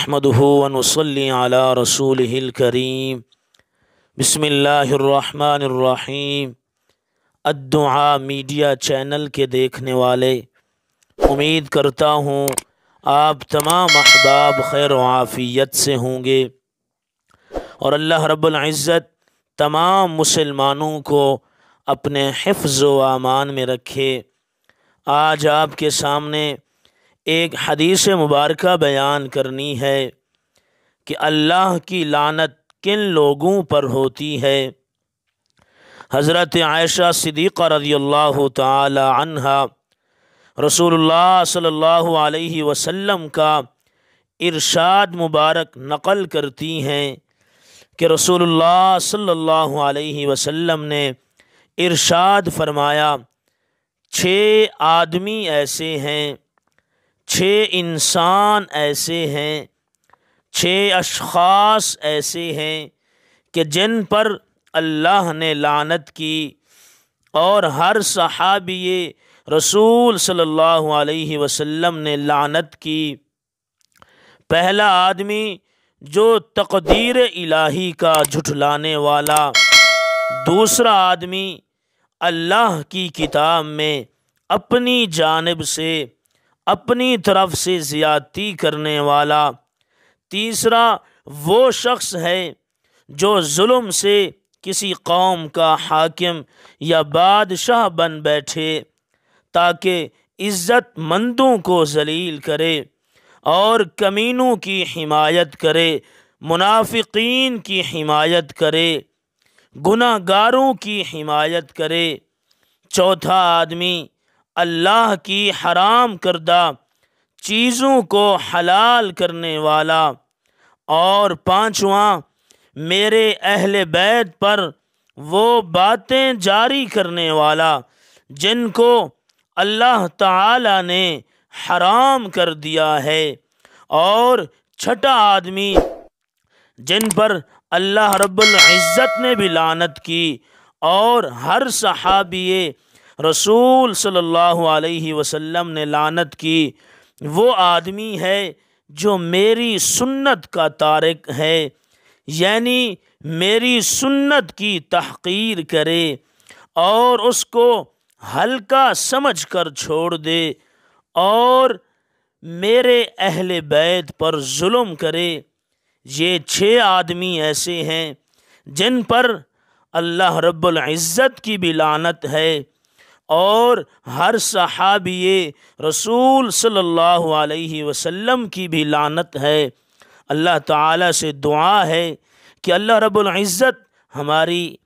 احمد ہُون و صلی علیہ رسول کریم بسم اللہ الرحمٰن الرحیم الدعا میڈیا چینل کے دیکھنے والے امید کرتا ہوں آپ تمام احباب خیر و عافیت سے ہوں گے اور اللہ رب العزت تمام مسلمانوں کو اپنے حفظ و امان میں رکھے آج آپ کے سامنے ایک حدیث مبارکہ بیان کرنی ہے کہ اللہ کی لانت کن لوگوں پر ہوتی ہے حضرت عائشہ صدیقہ رضی اللہ تعالی عنہ رسول اللہ صلی اللہ علیہ وسلم کا ارشاد مبارک نقل کرتی ہیں کہ رسول اللہ صلی اللہ علیہ وسلم نے ارشاد فرمایا چھ آدمی ایسے ہیں چھ انسان ایسے ہیں چھ اشخاص ایسے ہیں کہ جن پر اللہ نے لانت کی اور ہر صحابی رسول صلی اللہ علیہ وسلم نے لانت کی پہلا آدمی جو تقدیر الہی کا جھٹلانے والا دوسرا آدمی اللہ کی کتاب میں اپنی جانب سے اپنی طرف سے زیادتی کرنے والا تیسرا وہ شخص ہے جو ظلم سے کسی قوم کا حاکم یا بادشاہ بن بیٹھے تاکہ عزت مندوں کو ذلیل کرے اور کمینوں کی حمایت کرے منافقین کی حمایت کرے گناہ گاروں کی حمایت کرے چوتھا آدمی اللہ کی حرام کردہ چیزوں کو حلال کرنے والا اور پانچواں میرے اہل بیت پر وہ باتیں جاری کرنے والا جن کو اللہ تعالی نے حرام کر دیا ہے اور چھٹا آدمی جن پر اللہ رب العزت نے بھی لانت کی اور ہر صحابیے رسول صلی اللہ علیہ وسلم نے لانت کی وہ آدمی ہے جو میری سنت کا تارک ہے یعنی میری سنت کی تحقیر کرے اور اس کو ہلکا سمجھ کر چھوڑ دے اور میرے اہل بیت پر ظلم کرے یہ چھ آدمی ایسے ہیں جن پر اللہ رب العزت کی بھی لانت ہے اور ہر صحابی رسول صلی اللہ علیہ وسلم کی بھی لانت ہے اللہ تعالیٰ سے دعا ہے کہ اللہ رب العزت ہماری